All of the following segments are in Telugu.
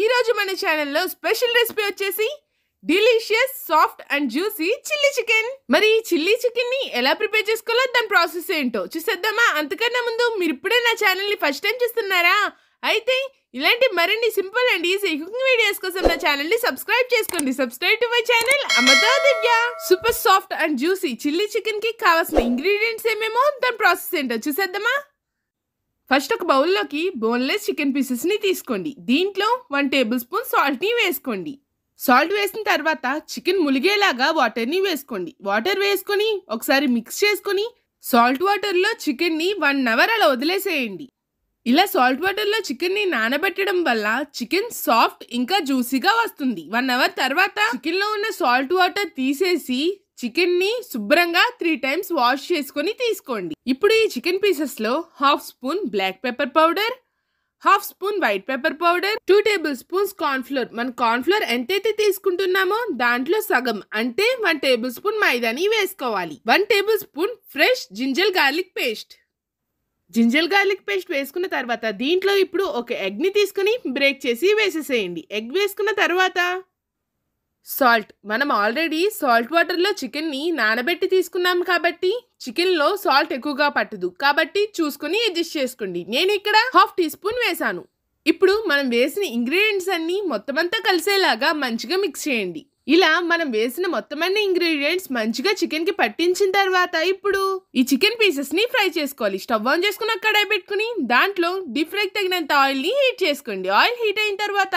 ఈరోజు మన ఛానల్లో స్పెషల్ రెసిపీ వచ్చేసి delicious soft and juicy chilli chicken మరి ఈ చిల్లీ చికెన్ ని ఎలా ప్రిపేర్ చేసుకోవాలో దాని ప్రాసెస్ ఏంటో చూసేద్దామా అంతకన్నా ముందు మీరు ఇప్పుడే నా ఛానల్ని ఫస్ట్ టైం చూస్తున్నారా అయితే ఇలాంటి మరిన్ని simple and easy cooking videos కోసం నా ఛానల్ ని సబ్స్క్రైబ్ చేసుకోండి subscribe to my channel Amrutha Divya super soft and juicy chilli chicken కి కావాల్సిన ఇంగ్రీడియంట్స్ ఏమేమో దాని ప్రాసెస్ ఏంటో చూసేద్దామా ఫస్ట్ ఒక బౌల్లోకి బోన్లెస్ చికెన్ పీసెస్ని తీసుకోండి దీంట్లో వన్ టేబుల్ స్పూన్ సాల్ట్ని వేసుకోండి సాల్ట్ వేసిన తర్వాత చికెన్ ములిగేలాగా వాటర్ని వేసుకోండి వాటర్ వేసుకొని ఒకసారి మిక్స్ చేసుకొని సాల్ట్ వాటర్లో చికెన్ని వన్ అవర్ అలా వదిలేసేయండి ఇలా సాల్ట్ వాటర్లో చికెన్ని నానబెట్టడం వల్ల చికెన్ సాఫ్ట్ ఇంకా జ్యూసీగా వస్తుంది వన్ అవర్ తర్వాత చికెన్లో ఉన్న సాల్ట్ వాటర్ తీసేసి చికెన్ని శుభ్రంగా త్రీ టైమ్స్ వాష్ చేసుకొని తీసుకోండి ఇప్పుడు ఈ చికెన్ పీసెస్లో half spoon black pepper powder half spoon white pepper powder two tablespoons cornflour మన కార్న్ఫ్లోర్ ఎంతైతే తీసుకుంటున్నామో దాంట్లో సగం అంటే వన్ టేబుల్ స్పూన్ మైదాని వేసుకోవాలి one tablespoon fresh ginger garlic paste ginger garlic paste వేసుకున్న తర్వాత దీంట్లో ఇప్పుడు ఒక ఎగ్ని తీసుకుని బ్రేక్ చేసి వేసేసేయండి ఎగ్ వేసుకున్న తర్వాత సాల్ట్ మనం ఆల్రెడీ సాల్ట్ వాటర్లో చికెన్ని నానబెట్టి తీసుకున్నాం కాబట్టి చికెన్లో సాల్ట్ ఎక్కువగా పట్టదు కాబట్టి చూసుకుని అడ్జస్ట్ చేసుకోండి నేను ఇక్కడ హాఫ్ టీ స్పూన్ వేశాను ఇప్పుడు మనం వేసిన ఇంగ్రీడియంట్స్ అన్నీ మొత్తం అంతా కలిసేలాగా మంచిగా మిక్స్ చేయండి ఇలా మనం వేసిన మొత్తం అన్ని ఇంగ్రీడియంట్స్ మంచిగా చికెన్ కి పట్టించిన తర్వాత ఇప్పుడు ఈ చికెన్ పీసెస్ ని ఫ్రై చేసుకోవాలి స్టవ్ ఆన్ చేసుకున్న కడాయి పెట్టుకుని దాంట్లో డీప్ ఫ్రై తగినంత ఆయిల్ ని హీట్ చేసుకోండి ఆయిల్ హీట్ అయిన తర్వాత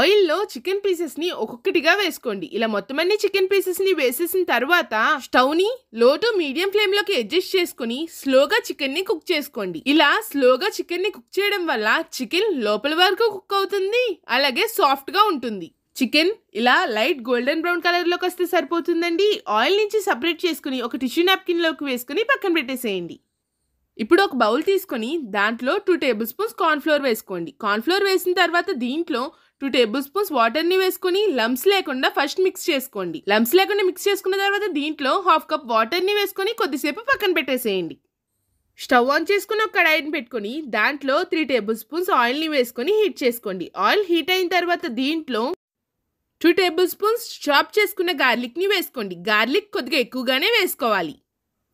ఆయిల్లో చికెన్ పీసెస్ని ఒక్కొక్కటిగా వేసుకోండి ఇలా మొత్తం అన్ని చికెన్ పీసెస్ని వేసేసిన తర్వాత స్టవ్ని లో టు మీడియం ఫ్లేమ్లోకి అడ్జస్ట్ చేసుకుని స్లోగా చికెన్ని కుక్ చేసుకోండి ఇలా స్లోగా చికెన్ని కుక్ చేయడం వల్ల చికెన్ లోపల వరకు కుక్ అవుతుంది అలాగే సాఫ్ట్గా ఉంటుంది చికెన్ ఇలా లైట్ గోల్డెన్ బ్రౌన్ కలర్లోకి వస్తే సరిపోతుందండి ఆయిల్ నుంచి సపరేట్ చేసుకుని ఒక టిష్యూ నాప్కిన్లోకి వేసుకుని పక్కన పెట్టేసేయండి ఇప్పుడు ఒక బౌల్ తీసుకొని దాంట్లో టూ టేబుల్ స్పూన్స్ కార్న్ఫ్లోర్ వేసుకోండి కార్న్ఫ్లోర్ వేసిన తర్వాత దీంట్లో టూ టేబుల్ స్పూన్స్ వాటర్ని వేసుకుని లంప్స్ లేకుండా ఫస్ట్ మిక్స్ చేసుకోండి లంప్స్ లేకుండా మిక్స్ చేసుకున్న తర్వాత దీంట్లో హాఫ్ కప్ వాటర్ని వేసుకొని కొద్దిసేపు పక్కన పెట్టేసేయండి స్టవ్ ఆన్ చేసుకుని ఒక కడాయిని పెట్టుకొని దాంట్లో త్రీ టేబుల్ స్పూన్స్ ఆయిల్ని వేసుకొని హీట్ చేసుకోండి ఆయిల్ హీట్ అయిన తర్వాత దీంట్లో టూ టేబుల్ స్పూన్స్ చాప్ చేసుకున్న గార్లిక్ని వేసుకోండి గార్లిక్ కొద్దిగా ఎక్కువగానే వేసుకోవాలి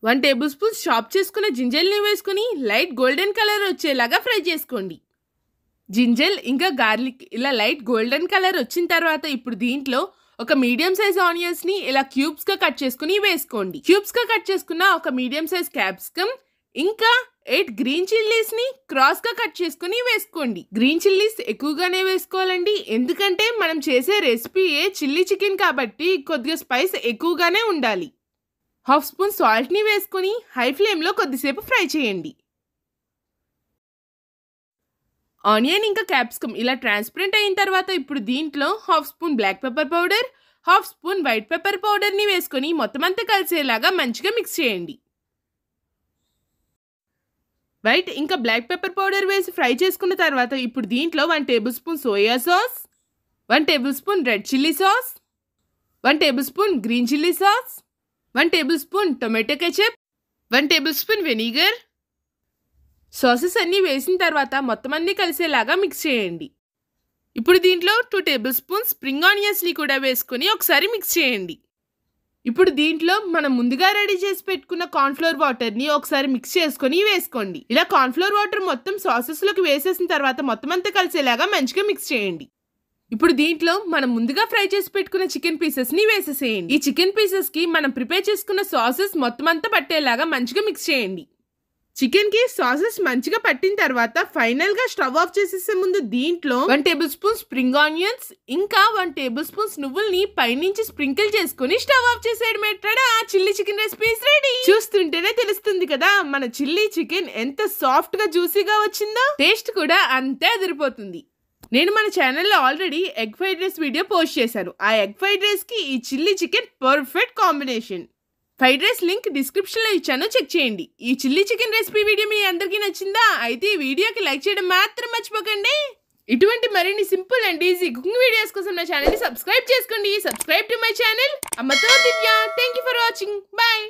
వన్ టేబుల్ స్పూన్స్ చాప్ చేసుకున్న జింజల్ని వేసుకొని లైట్ గోల్డెన్ కలర్ వచ్చేలాగా ఫ్రై చేసుకోండి జింజర్ ఇంకా గార్లిక్ ఇలా లైట్ గోల్డెన్ కలర్ వచ్చిన తర్వాత ఇప్పుడు దీంట్లో ఒక మీడియం సైజ్ ఆనియన్స్ ని ఇలా క్యూబ్స్ గా కట్ చేసుకుని వేసుకోండి క్యూబ్స్ గా కట్ చేసుకున్న ఒక మీడియం సైజ్ క్యాప్సికమ్ ఇంకా ఎయిట్ గ్రీన్ చిల్లీస్ ని క్రాస్ గా కట్ చేసుకుని వేసుకోండి గ్రీన్ చిల్లీస్ ఎక్కువగానే వేసుకోవాలండి ఎందుకంటే మనం చేసే రెసిపీయే చిల్లీ చికెన్ కాబట్టి కొద్దిగా స్పైస్ ఎక్కువగానే ఉండాలి హాఫ్ స్పూన్ సాల్ట్ ని వేసుకుని హై ఫ్లేమ్ లో కొద్దిసేపు ఫ్రై చేయండి ఆనియన్ ఇంకా క్యాప్సికమ్ ఇలా ట్రాన్స్పరెంట్ అయిన తర్వాత ఇప్పుడు దీంట్లో half spoon black pepper powder half spoon white pepper పౌడర్ని వేసుకొని మొత్తం అంతా కలిసేలాగా మంచిగా మిక్స్ చేయండి వైట్ ఇంకా బ్లాక్ పెప్పర్ పౌడర్ వేసి ఫ్రై చేసుకున్న తర్వాత ఇప్పుడు దీంట్లో one tablespoon soya sauce one tablespoon red chilli sauce one tablespoon green chilli sauce one tablespoon tomato ketchup one tablespoon vinegar sauces అన్నీ వేసిన తర్వాత మొత్తం అన్నీ కలిసేలాగా మిక్స్ చేయండి ఇప్పుడు దీంట్లో టూ టేబుల్ స్పూన్ స్ప్రింగ్ ఆనియన్స్ని కూడా వేసుకుని ఒకసారి మిక్స్ చేయండి ఇప్పుడు దీంట్లో మనం ముందుగా రెడీ చేసి పెట్టుకున్న కార్న్ఫ్లోర్ వాటర్ని ఒకసారి మిక్స్ చేసుకొని వేసుకోండి ఇలా కార్న్ఫ్లోర్ వాటర్ మొత్తం సాసెస్లోకి వేసేసిన తర్వాత మొత్తం అంతా కలిసేలాగా మంచిగా మిక్స్ చేయండి ఇప్పుడు దీంట్లో మనం ముందుగా ఫ్రై చేసి పెట్టుకున్న చికెన్ పీసెస్ ని వేసేసేయండి ఈ చికెన్ పీసెస్ కి మనం ప్రిపేర్ చేసుకున్న సాసెస్ మొత్తం అంతా పట్టేలాగా మంచిగా మిక్స్ చేయండి చికెన్కి సాసెస్ మంచిగా పట్టిన తర్వాత ఫైనల్గా స్టవ్ ఆఫ్ చేసేసే ముందు దీంట్లో one tablespoon spring onions ఇంకా వన్ టేబుల్ స్పూన్స్ నువ్వుల్ని పైనుంచి స్ప్రింకిల్ చేసుకుని స్టవ్ ఆఫ్ చేసేయడం ఆ చిల్లీ చికెన్ రెసిపీస్ రెడీ చూస్తుంటేనే తెలుస్తుంది కదా మన చిల్లీ చికెన్ ఎంత సాఫ్ట్గా జ్యూసీగా వచ్చిందో టేస్ట్ కూడా అంతే అదిరిపోతుంది నేను మన ఛానల్లో already egg fried rice video post చేశాను ఆ ఎగ్ ఫ్రైడ్ రైస్కి ఈ chilli chicken perfect combination fried rice link డిస్క్రిప్షన్లో ఇచ్చాను చెక్ చేయండి ఈ చిల్లీ చికెన్ రెసిపీ వీడియో మీ అందరికీ నచ్చిందా అయితే ఈ వీడియోకి లైక్ చేయడం మాత్రం మర్చిపోకండి ఇటువంటి మరిన్ని simple and easy cooking videos కోసం నా ఛానల్ సబ్స్క్రైబ్ చేసుకోండి సబ్స్క్రైబ్ టు మై ఛానల్ అమ్మతో Divya thank you for watching bye